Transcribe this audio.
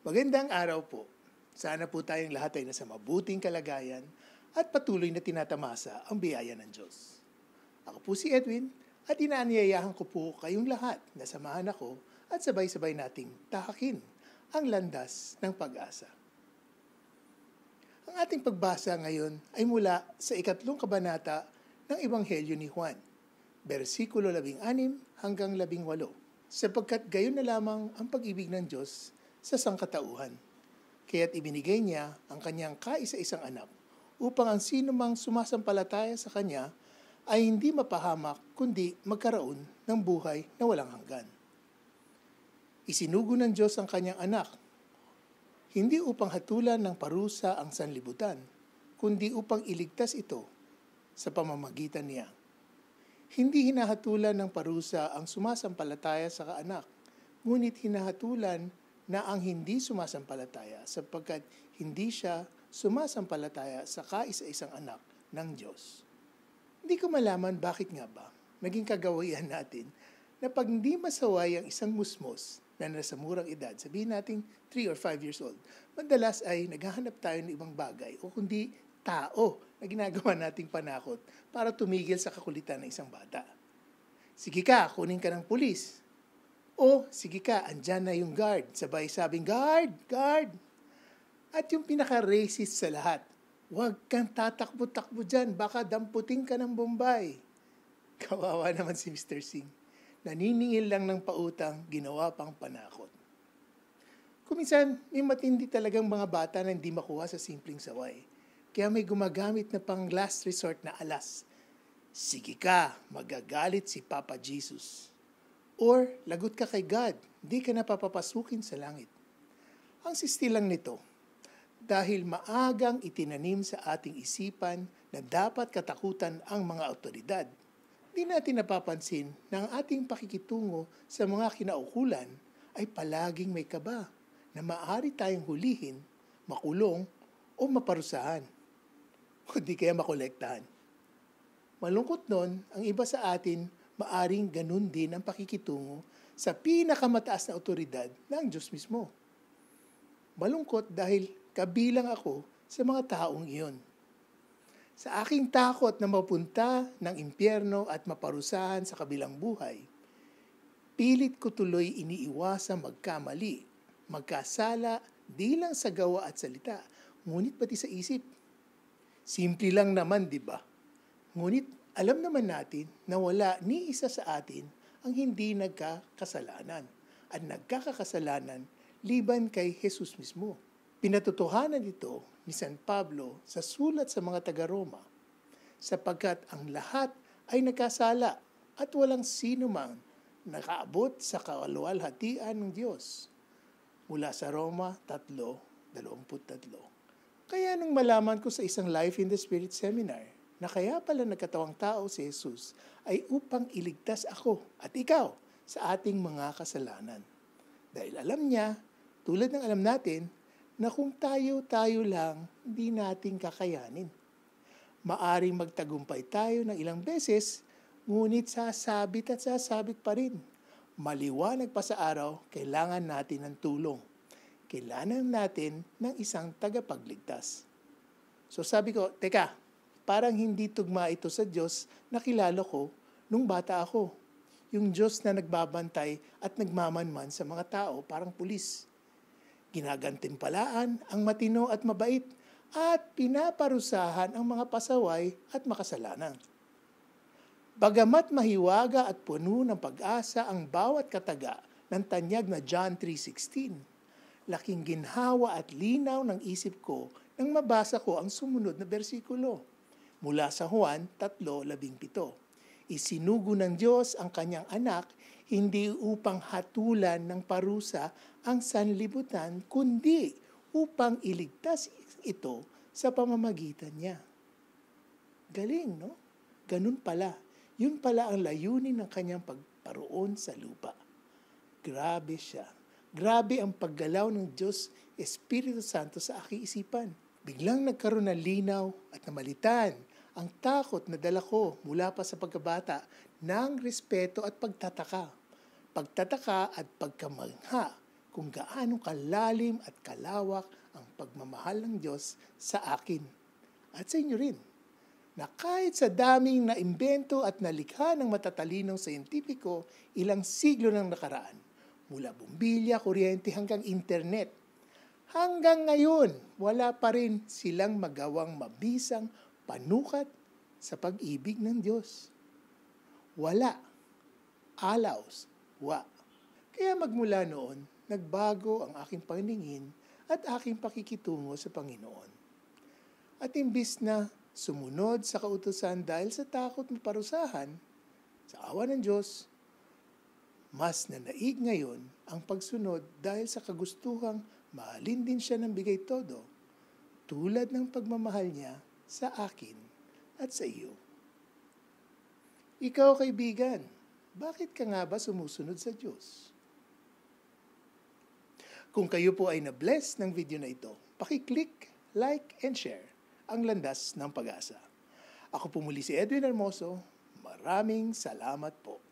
Magandang araw po. Sana po tayong lahat ay nasa mabuting kalagayan at patuloy na tinatamasa ang biyaya ng Diyos. Ako po si Edwin at inaanyayahan ko po kayong lahat na samahan ako at sabay-sabay nating tahakin ang landas ng pag-asa. Ang ating pagbasa ngayon ay mula sa ikatlong kabanata ng Ebanghelyo ni Juan, bersikulo 16 hanggang 18, sapagkat gayon na lamang ang pag-ibig ng Diyos sa sangkatauhan. Kaya't ibinigay niya ang kanyang kaisa-isang anak upang ang sino mang sumasampalataya sa kanya ay hindi mapahamak kundi magkaroon ng buhay na walang hanggan. Isinugo ng Diyos ang kanyang anak, hindi upang hatulan ng parusa ang sanlibutan, kundi upang iligtas ito sa pamamagitan niya. Hindi hinahatulan ng parusa ang sumasampalataya sa kaanak, ngunit hinahatulan na ang hindi sumasampalataya sapagkat hindi siya sumasampalataya sa kaisa-isang anak ng Diyos. Hindi ko malaman bakit nga ba naging kagawian natin na pag hindi masaway ang isang musmos na nasa murang edad, sabihin natin 3 or 5 years old, madalas ay naghahanap tayo ng ibang bagay o kundi tao na ginagawa nating panakot para tumigil sa kakulitan ng isang bata. Sige ka, kunin ka ng pulis oh, sige ka, andyan na yung guard. Sabay sabing, guard, guard. At yung pinaka-racist sa lahat, huwag kang tatakbo-takbo dyan, baka damputin ka ng Bombay. Kawawa naman si Mr. Singh. Naniningil lang ng pautang, ginawa pang panakot. Kuminsan, may matindi talagang mga bata na hindi makuha sa simpleng saway. Kaya may gumagamit na pang last resort na alas. Sige ka, magagalit si Papa Jesus. Or lagot ka kay God, di ka na papapasukin sa langit. Ang sistilang nito, dahil maagang itinanim sa ating isipan na dapat katakutan ang mga autoridad, di natin napapansin na ang ating pakikitungo sa mga kinaukulan ay palaging may kaba na maaari tayong hulihin, makulong o maparusahan Hindi di kaya makolektahan. Malungkot nun, ang iba sa atin maaring ganun din ang pakikitungo sa pinakamataas na otoridad ng Diyos mismo. Malungkot dahil kabilang ako sa mga taong iyon. Sa aking takot na mapunta ng impyerno at maparusahan sa kabilang buhay, pilit ko tuloy iniiwasang magkamali, magkasala, di lang sa gawa at salita, ngunit pati sa isip. Simple lang naman, di ba? Ngunit alam naman natin na wala ni isa sa atin ang hindi nagkakasalanan at nagkakasalanan liban kay Jesus mismo. Pinatotohanan ito ni San Pablo sa sulat sa mga taga-Roma sapagkat ang lahat ay nagkasala at walang sino man nakaabot sa kaluwalhatian ng Diyos. Mula sa Roma 3.23. Kaya nang malaman ko sa isang Life in the Spirit seminar na kaya pala nagkatawang tao si Jesus ay upang iligtas ako at ikaw sa ating mga kasalanan. Dahil alam niya, tulad ng alam natin, na kung tayo-tayo lang, hindi natin kakayanin. Maaring magtagumpay tayo ng ilang beses, ngunit sasabit at sasabit pa rin. Maliwanag pa sa araw, kailangan natin ng tulong. Kailangan natin ng isang tagapagligtas. So sabi ko, teka, parang hindi tugma ito sa Diyos na kilala ko nung bata ako. Yung Diyos na nagbabantay at nagmamanman sa mga tao, parang pulis. Ginagantimpalaan ang matino at mabait at pinaparusahan ang mga pasaway at makasalanan. Bagamat mahiwaga at puno ng pag-asa ang bawat kataga ng tanyag na John 3.16, laking ginhawa at linaw ng isip ko nang mabasa ko ang sumunod na bersikulo mula sa Juan 3:17. Isinugo ng Diyos ang kanyang anak hindi upang hatulan ng parusa ang sanlibutan kundi upang iligtas ito sa pamamagitan niya. Galing, no? Ganun pala. Yun pala ang layunin ng kanyang pagparoon sa lupa. Grabe siya. Grabe ang paggalaw ng Diyos Espiritu Santo sa aking isipan. Biglang nagkaroon ng linaw at namalitan ang takot na dala ko mula pa sa pagkabata ng respeto at pagtataka. Pagtataka at pagkamangha kung gaano kalalim at kalawak ang pagmamahal ng Diyos sa akin at sa inyo rin. Na kahit sa daming naimbento at nalikha ng matatalinong siyentipiko ilang siglo ng nakaraan, mula bumbilya, kuryente hanggang internet, hanggang ngayon wala pa rin silang magawang mabisang panukat sa pag-ibig ng Diyos. Wala. Alaws. Wa. Kaya magmula noon, nagbago ang aking paningin at aking pakikitungo sa Panginoon. At imbis na sumunod sa kautusan dahil sa takot na parusahan, sa awa ng Diyos, mas nanaig ngayon ang pagsunod dahil sa kagustuhang mahalin din siya ng bigay todo, tulad ng pagmamahal niya sa akin at sa iyo. Ikaw, kaibigan, bakit ka nga ba sumusunod sa Diyos? Kung kayo po ay na-bless ng video na ito, pakiclick, like, and share ang landas ng pag-asa. Ako po muli si Edwin Hermoso. Maraming salamat po.